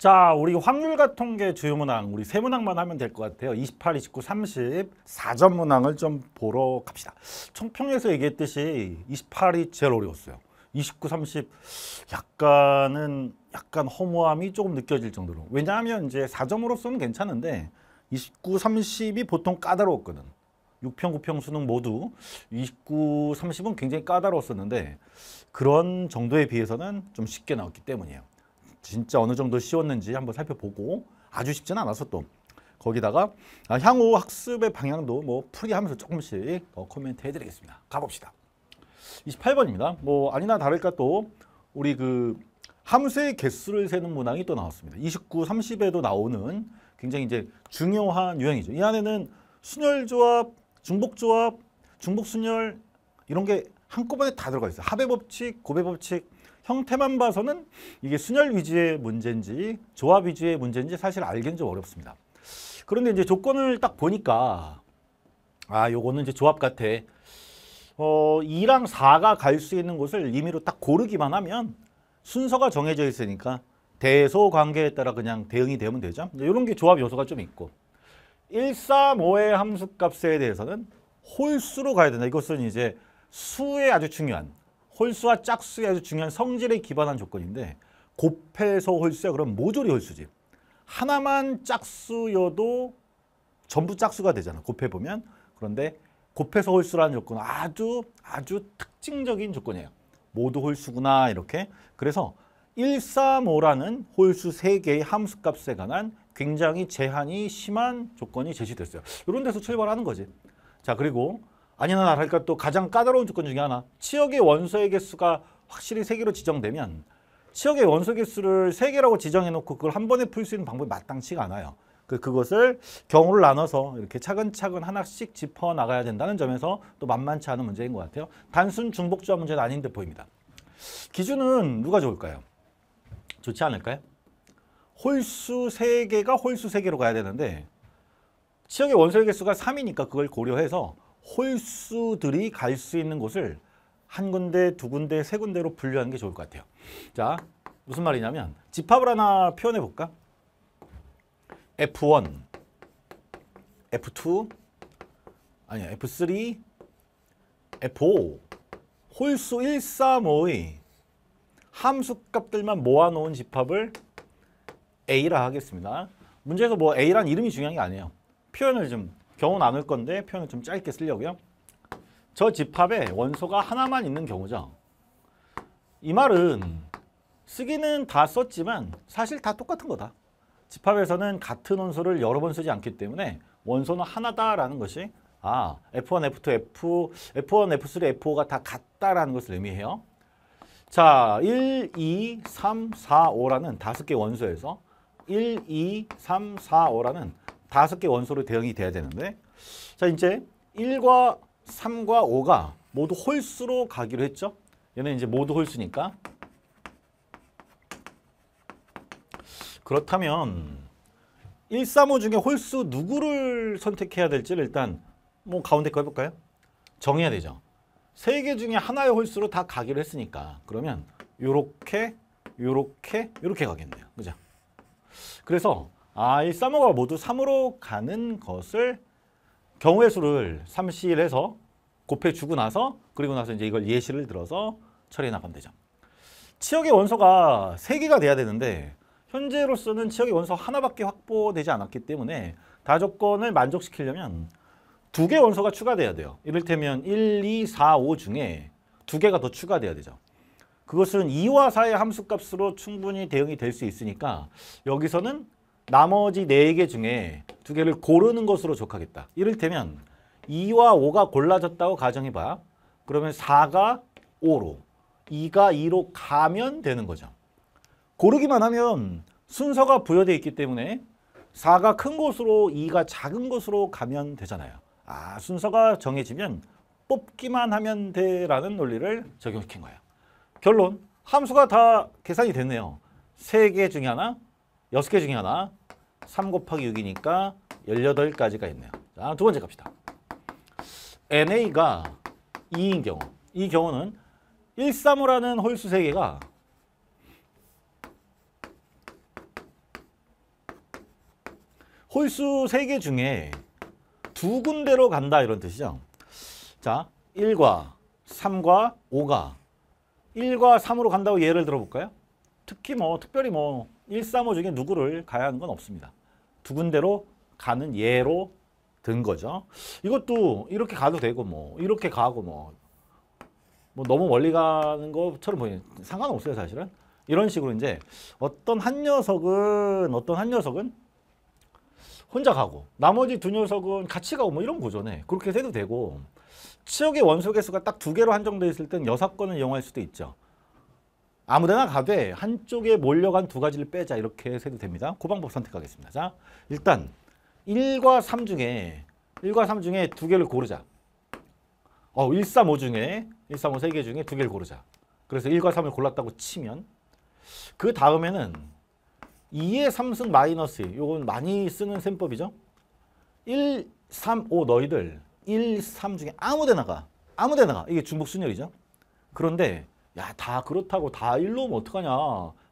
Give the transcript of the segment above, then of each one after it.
자, 우리 확률과 통계 주요 문항, 우리 세 문항만 하면 될 것 같아요. 28, 29, 30, 4점 문항을 좀 보러 갑시다. 총평에서 얘기했듯이 28이 제일 어려웠어요. 29, 30 약간은 약간 허무함이 조금 느껴질 정도로. 왜냐하면 이제 4점으로서는 괜찮은데 29, 30이 보통 까다로웠거든. 6평, 9평 수능 모두 29, 30은 굉장히 까다로웠었는데 그런 정도에 비해서는 좀 쉽게 나왔기 때문이에요. 진짜 어느 정도 쉬웠는지 한번 살펴보고 아주 쉽진않았어또 거기다가 아, 향후 학습의 방향도 뭐 풀이하면서 조금씩 더 코멘트 해드리겠습니다. 가봅시다. 28번입니다. 뭐 아니나 다를까 또 우리 그 함수의 개수를 세는 문항이 또 나왔습니다. 29, 30에도 나오는 굉장히 이제 중요한 유형이죠. 이 안에는 순열조합, 중복조합, 중복순열 이런 게 한꺼번에 다 들어가 있어요. 합의 법칙, 고배 법칙, 형태만 봐서는 이게 순열 위주의 문제인지 조합 위주의 문제인지 사실 알기는 좀 어렵습니다. 그런데 이제 조건을 딱 보니까 아 요거는 이제 조합 같아. 어 2랑 4가 갈 수 있는 곳을 임의로 딱 고르기만 하면 순서가 정해져 있으니까 대소 관계에 따라 그냥 대응이 되면 되죠. 이런 게 조합 요소가 좀 있고 1, 4, 5의 함수값에 대해서는 홀수로 가야 된다. 이것은 이제 수에 아주 중요한 홀수와 짝수의 아주 중요한 성질에 기반한 조건인데 곱해서 홀수야 그럼 모조리 홀수지. 하나만 짝수여도 전부 짝수가 되잖아. 곱해보면. 그런데 곱해서 홀수라는 조건은 아주 아주 특징적인 조건이에요. 모두 홀수구나 이렇게. 그래서 1, 3, 5라는 홀수 3개의 함수값에 관한 굉장히 제한이 심한 조건이 제시됐어요. 이런 데서 출발하는 거지. 자 그리고 아니나 다를까 또 가장 까다로운 조건 중에 하나 치역의 원소의 개수가 확실히 세개로 지정되면 치역의 원소 개수를 세개라고 지정해놓고 그걸 한 번에 풀 수 있는 방법이 마땅치가 않아요. 그, 그것을 경우를 나눠서 이렇게 차근차근 하나씩 짚어 나가야 된다는 점에서 또 만만치 않은 문제인 것 같아요. 단순 중복조합 문제는 아닌 듯 보입니다. 기준은 누가 좋을까요? 좋지 않을까요? 홀수 3개가 홀수 3개로 가야 되는데 치역의 원소의 개수가 3이니까 그걸 고려해서 홀수들이 갈 수 있는 곳을 한 군데, 두 군데, 세 군데로 분류하는 게 좋을 것 같아요. 자, 무슨 말이냐면 집합을 하나 표현해 볼까? F1, F2, 아니 F3, F5 홀수 1, 3, 5의 함수값들만 모아놓은 집합을 A라 하겠습니다. 문제에서 뭐 A란 이름이 중요한 게 아니에요. 표현을 좀 경우 나눌 건데 표현을 좀 짧게 쓰려고요. 저 집합에 원소가 하나만 있는 경우죠. 이 말은 쓰기는 다 썼지만 사실 다 똑같은 거다. 집합에서는 같은 원소를 여러 번 쓰지 않기 때문에 원소는 하나다라는 것이 아 F1, F2, F, F1, F3, F4가 다 같다라는 것을 의미해요. 자 1, 2, 3, 4, 5라는 다섯 개 원소에서 1, 2, 3, 4, 5라는 다섯 개 원소로 대응이 돼야 되는데 자 이제 1과 3과 5가 모두 홀수로 가기로 했죠. 얘는 이제 모두 홀수니까 그렇다면 1, 3, 5 중에 홀수 누구를 선택해야 될지를 일단 뭐 가운데 거 해볼까요? 정해야 되죠. 세 개 중에 하나의 홀수로 다 가기로 했으니까 그러면 요렇게 요렇게 요렇게 가겠네요. 그죠? 그래서 아, 이 사모가 모두 3으로 가는 것을 경우의 수를 3실해서 곱해주고 나서 그리고 나서 이제 이걸 예시를 들어서 처리해 나가면 되죠. 치역의 원소가 3개가 돼야 되는데 현재로서는 치역의 원소 하나밖에 확보되지 않았기 때문에 다조건을 만족시키려면 두개 원소가 추가돼야 돼요. 이를테면 1, 2, 4, 5 중에 두 개가 더 추가돼야 되죠. 그것은 2와 4의 함수값으로 충분히 대응이 될 수 있으니까 여기서는 나머지 네개 중에 두 개를 고르는 것으로 족하겠다. 이를테면 2와 5가 골라졌다고 가정해봐. 그러면 4가 5로, 2가 2로 가면 되는 거죠. 고르기만 하면 순서가 부여되어 있기 때문에 4가 큰 것으로 2가 작은 것으로 가면 되잖아요. 아 순서가 정해지면 뽑기만 하면 돼라는 논리를 적용시킨 거예요. 결론 함수가 다 계산이 됐네요. 세 개 중에 하나 여섯 개 중에 하나. 3 곱하기 6이니까 18가지가 있네요. 자, 두 번째 갑시다. NA가 2인 경우. 이 경우는 1, 3호라는 홀수 3개가 홀수 3개 중에 두 군데로 간다 이런 뜻이죠. 자, 1과 3과 5가 1과 3으로 간다고 예를 들어볼까요? 특히 뭐 특별히 뭐 1, 3, 5 중에 누구를 가야 하는 건 없습니다. 두 군데로 가는 예로 든 거죠. 이것도 이렇게 가도 되고 뭐 이렇게 가고 뭐, 뭐 너무 멀리 가는 것처럼 보이는 상관없어요 사실은. 이런 식으로 이제 어떤 한 녀석은 어떤 한 녀석은 혼자 가고 나머지 두 녀석은 같이 가고 뭐 이런 구조네. 그렇게 해도 되고 치역의 원소 개수가 딱 두 개로 한정돼 있을 땐 여사건을 이용할 수도 있죠. 아무데나 가되 한쪽에 몰려간 두 가지를 빼자 이렇게 해도 됩니다. 그 방법 선택하겠습니다. 자, 일단 1과 3 중에 1과 3 중에 두 개를 고르자. 어, 1, 3, 5 중에 1, 3, 5 세 개 중에 두 개를 고르자. 그래서 1과 3을 골랐다고 치면 그 다음에는 2의 3승 마이너스 요건 많이 쓰는 셈법이죠. 1, 3, 5 너희들 1, 3 중에 아무 데나가 아무 데나가 이게 중복 순열이죠. 그런데 야다 그렇다고 다 1로 오면 어떡하냐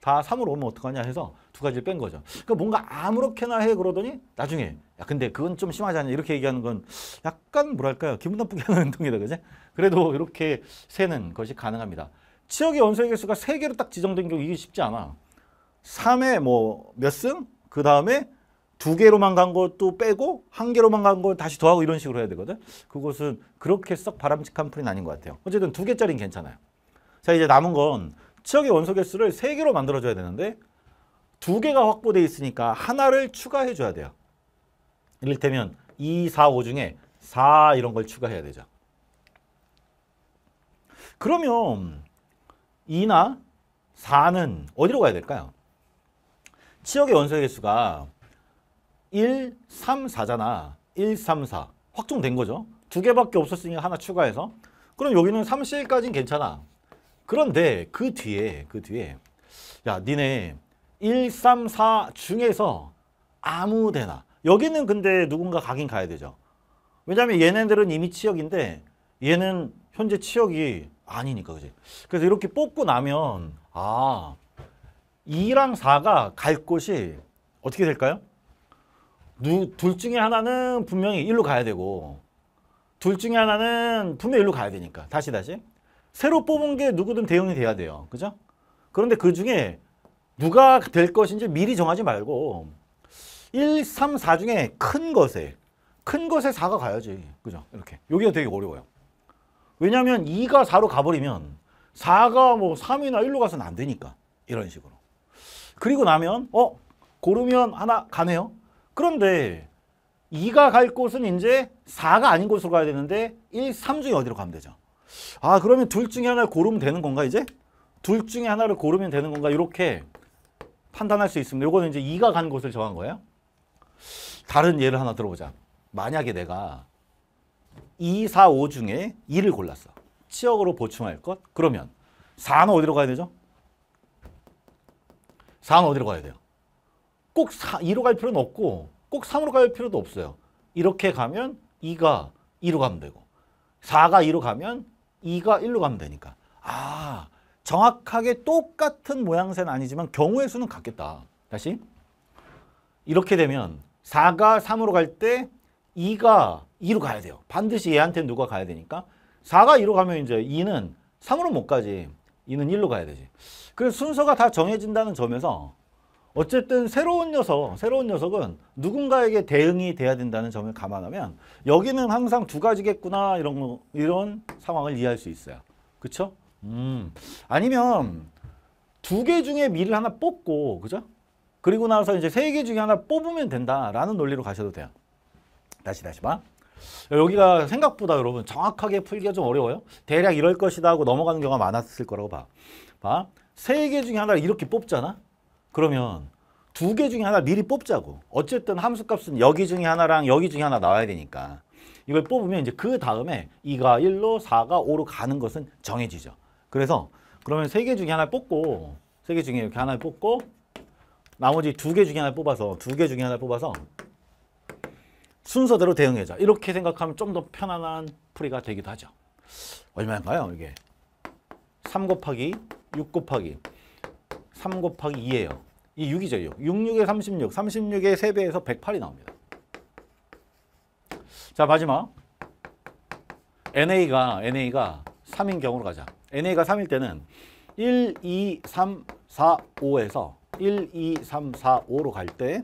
다 3으로 오면 어떡하냐 해서 두 가지를 뺀 거죠. 그러니까 뭔가 아무렇게나 해 그러더니 나중에 야 근데 그건 좀 심하지 않냐 이렇게 얘기하는 건 약간 뭐랄까요 기분 나쁘게 하는 행동이다 그지? 그래도 이렇게 세는 것이 가능합니다. 지역의 원소의 개수가 세개로딱 지정된 경우 이게 쉽지 않아. 3에 뭐 몇 승? 그 다음에 두 개로만 간 것도 빼고 한 개로만 간 걸 다시 더하고 이런 식으로 해야 되거든. 그것은 그렇게 썩 바람직한 풀이 아닌 것 같아요. 어쨌든 두 개짜리는 괜찮아요. 자 이제 남은 건 지역의 원소 개수를 3개로 만들어줘야 되는데 2개가 확보돼 있으니까 하나를 추가해줘야 돼요. 이를테면 2, 4, 5 중에 4 이런 걸 추가해야 되죠. 그러면 2나 4는 어디로 가야 될까요? 지역의 원소 개수가 1, 3, 4잖아. 1, 3, 4. 확정된 거죠. 두 개밖에 없었으니 하나 추가해서. 그럼 여기는 3C까지는 괜찮아. 그런데 그 뒤에 그 뒤에 야 니네 1, 3, 4 중에서 아무데나 여기는 근데 누군가 가긴 가야 되죠. 왜냐하면 얘네들은 이미 치역인데 얘는 현재 치역이 아니니까 그지. 그래서 이렇게 뽑고 나면 아 2랑 4가 갈 곳이 어떻게 될까요? 누, 둘 중에 하나는 분명히 일로 가야 되고 둘 중에 하나는 분명히 일로 가야 되니까 다시 다시 새로 뽑은 게 누구든 대응이 돼야 돼요. 그죠? 그런데 그 중에 누가 될 것인지 미리 정하지 말고 1, 3, 4 중에 큰 것에 큰 것에 4가 가야지. 그죠? 이렇게. 여기가 되게 어려워요. 왜냐하면 2가 4로 가버리면 4가 뭐 3이나 1로 가서는 안 되니까. 이런 식으로. 그리고 나면 어? 고르면 하나 가네요. 그런데 2가 갈 곳은 이제 4가 아닌 곳으로 가야 되는데 1, 3 중에 어디로 가면 되죠? 아 그러면 둘 중에 하나를 고르면 되는 건가 이제? 둘 중에 하나를 고르면 되는 건가 이렇게 판단할 수 있습니다. 요거는 이제 이가 간 곳을 정한 거예요. 다른 예를 하나 들어보자. 만약에 내가 2, 4, 5 중에 2를 골랐어. 치역으로 보충할 것. 그러면 4는 어디로 가야 되죠? 4는 어디로 가야 돼요? 꼭 4, 2로 갈 필요는 없고 꼭 3으로 갈 필요도 없어요. 이렇게 가면 2가 2로 가면 되고 4가 2로 가면 2가 1로 가면 되니까 아 정확하게 똑같은 모양새는 아니지만 경우의 수는 같겠다. 다시 이렇게 되면 4가 3으로 갈 때 2가 2로 가야 돼요. 반드시 얘한테 누가 가야 되니까 4가 2로 가면 이제 2는 3으로 못 가지. 2는 1로 가야 되지. 그래서 순서가 다 정해진다는 점에서 어쨌든 새로운 녀석, 새로운 녀석은 누군가에게 대응이 돼야 된다는 점을 감안하면 여기는 항상 두 가지겠구나 이런 이런 상황을 이해할 수 있어요. 그렇죠? 음. 아니면 두 개 중에 미를 하나 뽑고 그죠? 그리고 나서 이제 세 개 중에 하나 뽑으면 된다라는 논리로 가셔도 돼요. 다시 다시 봐. 여기가 생각보다 여러분 정확하게 풀기가 좀 어려워요. 대략 이럴 것이다 하고 넘어가는 경우가 많았을 거라고 봐. 봐. 세 개 중에 하나를 이렇게 뽑잖아. 그러면 두 개 중에 하나 미리 뽑자고. 어쨌든 함수값은 여기 중에 하나랑 여기 중에 하나 나와야 되니까. 이걸 뽑으면 이제 그 다음에 2가 1로 4가 5로 가는 것은 정해지죠. 그래서 그러면 세 개 중에 하나 뽑고 세 개 중에 이렇게 하나 뽑고 나머지 두 개 중에 하나 뽑아서 두 개 중에 하나 뽑아서 순서대로 대응해자. 이렇게 생각하면 좀 더 편안한 풀이가 되기도 하죠. 얼마인가요? 이게 3 곱하기 6 곱하기 3 곱하기 2예요. 이 6이죠, 6. 6에 36, 36에 3배에서 108이 나옵니다. 자, 마지막. NA가, NA가 3인 경우로 가자. NA가 3일 때는 1, 2, 3, 4, 5에서 1, 2, 3, 4, 5로 갈 때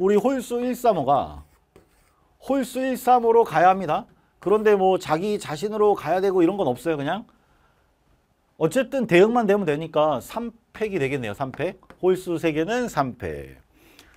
우리 홀수 1, 3, 5가 홀수 1, 3, 5로 가야 합니다. 그런데 뭐 자기 자신으로 가야 되고 이런 건 없어요. 그냥 어쨌든 대응만 되면 되니까 3 3팩이 되겠네요. 3팩. 홀수 3개는 3팩.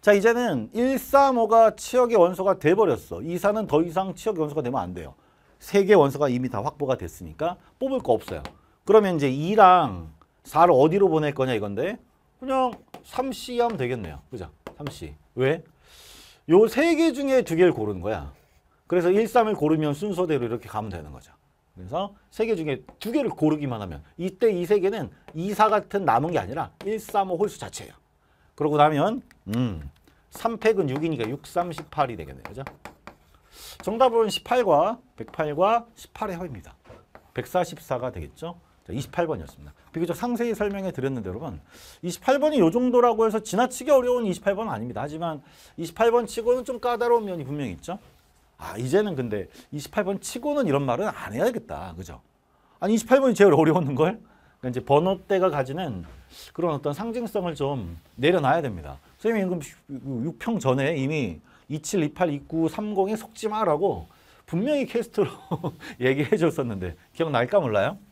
자 이제는 1, 3, 5가 치역의 원소가 돼버렸어. 2, 4는 더 이상 치역의 원소가 되면 안 돼요. 3개 원소가 이미 다 확보가 됐으니까 뽑을 거 없어요. 그러면 이제 2랑 4를 어디로 보낼 거냐 이건데 그냥 3C 하면 되겠네요. 그죠? 3C. 왜? 요3개 중에 두 개를 고르는 거야. 그래서 1, 3을 고르면 순서대로 이렇게 가면 되는 거죠. 그래서 세 개 중에 두 개를 고르기만 하면 이때 이 세 개는 2, 사 같은 남은 게 아니라 1, 3, 5 홀수 자체예요. 그러고 나면 음, 3팩은 6이니까 6, 3, 18이 되겠네요. 그죠? 정답은 18과 108과 18의 합입니다. 144가 되겠죠? 28번이었습니다. 비교적 상세히 설명해 드렸는데 여러분 28번이 요 정도라고 해서 지나치게 어려운 28번은 아닙니다. 하지만 28번 치고는 좀 까다로운 면이 분명히 있죠. 아 이제는 근데 28번 치고는 이런 말은 안 해야겠다. 그죠? 아니 28번이 제일 어려운 걸? 그러니까 이제 번호대가 가지는 그런 어떤 상징성을 좀 내려놔야 됩니다. 선생님이 금 6평 전에 이미 27, 28, 29, 30에 속지 마라고 분명히 캐스트로 얘기해 줬었는데 기억날까 몰라요?